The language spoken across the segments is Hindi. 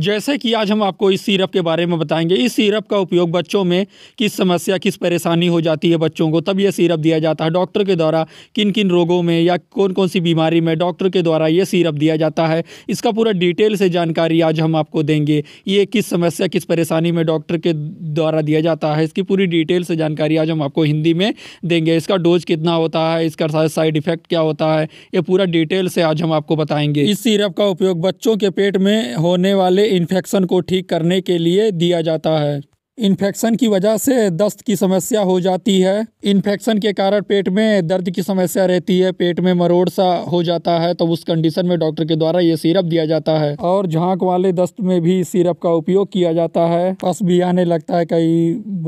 जैसे कि आज हम आपको इस सीरप के बारे में बताएंगे इस सीरप का उपयोग बच्चों में किस समस्या किस परेशानी हो जाती है बच्चों को तब यह सीरप दिया जाता है डॉक्टर के द्वारा किन किन रोगों में या कौन कौन सी बीमारी में डॉक्टर के द्वारा यह सीरप दिया जाता है इसका पूरा डिटेल से जानकारी आज हम आपको देंगे ये किस समस्या किस परेशानी में डॉक्टर के द्वारा दिया जाता है इसकी पूरी डिटेल से जानकारी आज हम आपको हिंदी में देंगे इसका डोज कितना होता है इसका साइड इफ़ेक्ट क्या होता है ये पूरा डिटेल से आज हम आपको बताएंगे इस सीरप का उपयोग बच्चों के पेट में होने वाले पहले इन्फेक्शन को ठीक करने के लिए दिया जाता है इन्फेक्शन की वजह से दस्त की समस्या हो जाती है इन्फेक्शन के कारण पेट में दर्द की समस्या रहती है पेट में मरोड़ सा हो जाता है तो उस कंडीशन में डॉक्टर के द्वारा ये सिरप दिया जाता है और झांक वाले दस्त में भी सिरप का उपयोग किया जाता है पस भी आने लगता है कई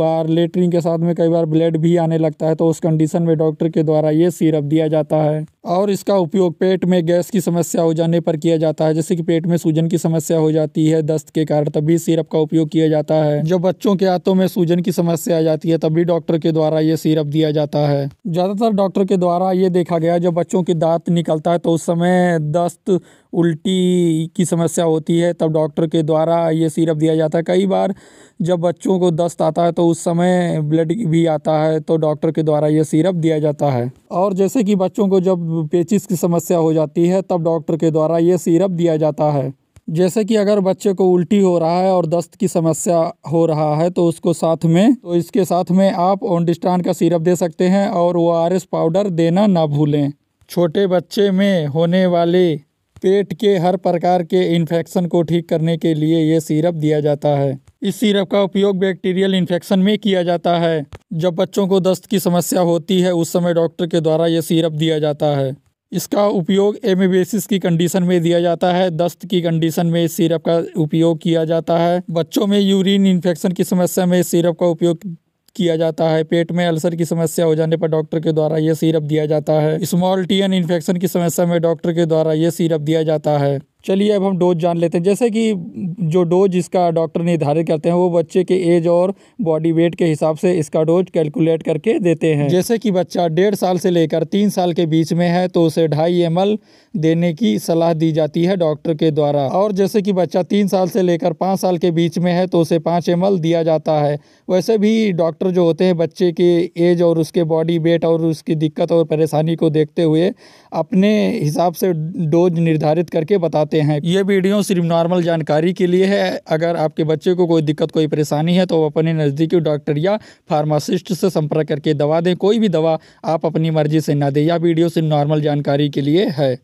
बार लेटरिन के साथ में कई बार ब्लड भी आने लगता है तो उस कंडीशन में डॉक्टर के द्वारा ये सिरप दिया जाता है और इसका उपयोग पेट में गैस की समस्या हो जाने पर किया जाता है जैसे कि पेट में सूजन की समस्या हो जाती है दस्त के कारण तभी सिरप का उपयोग किया जाता है जब बच्चों के हाथों में सूजन की समस्या आ जाती है तभी डॉक्टर के द्वारा ये सिरप दिया जाता है ज़्यादातर डॉक्टर के द्वारा ये देखा गया जब बच्चों के दांत निकलता है तो उस समय दस्त उल्टी की समस्या होती है तब डॉक्टर के द्वारा ये सिरप दिया जाता है कई बार जब बच्चों को दस्त आता है तो उस समय ब्लड भी आता है तो डॉक्टर के द्वारा ये सिरप दिया जाता है और जैसे कि बच्चों को जब पेचिस की समस्या हो जाती है तब डॉक्टर के द्वारा ये सिरप दिया जाता है जैसे कि अगर बच्चे को उल्टी हो रहा है और दस्त की समस्या हो रहा है तो उसको साथ में तो इसके साथ में आप ओंडिस्टान का सिरप दे सकते हैं और ओ आर एस पाउडर देना ना भूलें छोटे बच्चे में होने वाले पेट के हर प्रकार के इन्फेक्शन को ठीक करने के लिए ये सिरप दिया जाता है इस सिरप का उपयोग बैक्टीरियल इन्फेक्शन में किया जाता है जब बच्चों को दस्त की समस्या होती है उस समय डॉक्टर के द्वारा ये सिरप दिया जाता है इसका उपयोग एमिबेसिस की कंडीशन में दिया जाता है दस्त की कंडीशन में इस सिरप का उपयोग किया जाता है बच्चों में यूरिन इन्फेक्शन की समस्या में इस सिरप का उपयोग किया जाता है पेट में अल्सर की समस्या हो जाने पर डॉक्टर के द्वारा यह सिरप दिया जाता है स्मॉल टी एन इन्फेक्शन की समस्या में डॉक्टर के द्वारा यह सिरप दिया जाता है चलिए अब हम डोज जान लेते हैं जैसे कि जो डोज इसका डॉक्टर निर्धारित करते हैं वो बच्चे के एज और बॉडी वेट के हिसाब से इसका डोज कैलकुलेट करके देते हैं जैसे कि बच्चा डेढ़ साल से लेकर तीन साल के बीच में है तो उसे ढाई एम देने की सलाह दी जाती है डॉक्टर के द्वारा और जैसे कि बच्चा तीन साल से लेकर पाँच साल के बीच में है तो उसे पाँच एम दिया जाता है वैसे भी डॉक्टर जो होते हैं बच्चे के एज और उसके बॉडी वेट और उसकी दिक्कत और परेशानी को देखते हुए अपने हिसाब से डोज निर्धारित करके बताते करते हैं ये वीडियो सिर्फ नॉर्मल जानकारी के लिए है अगर आपके बच्चे को कोई दिक्कत कोई परेशानी है तो वो अपने नज़दीकी डॉक्टर या फार्मासिस्ट से संपर्क करके दवा दें कोई भी दवा आप अपनी मर्जी से ना दें यह वीडियो सिर्फ नॉर्मल जानकारी के लिए है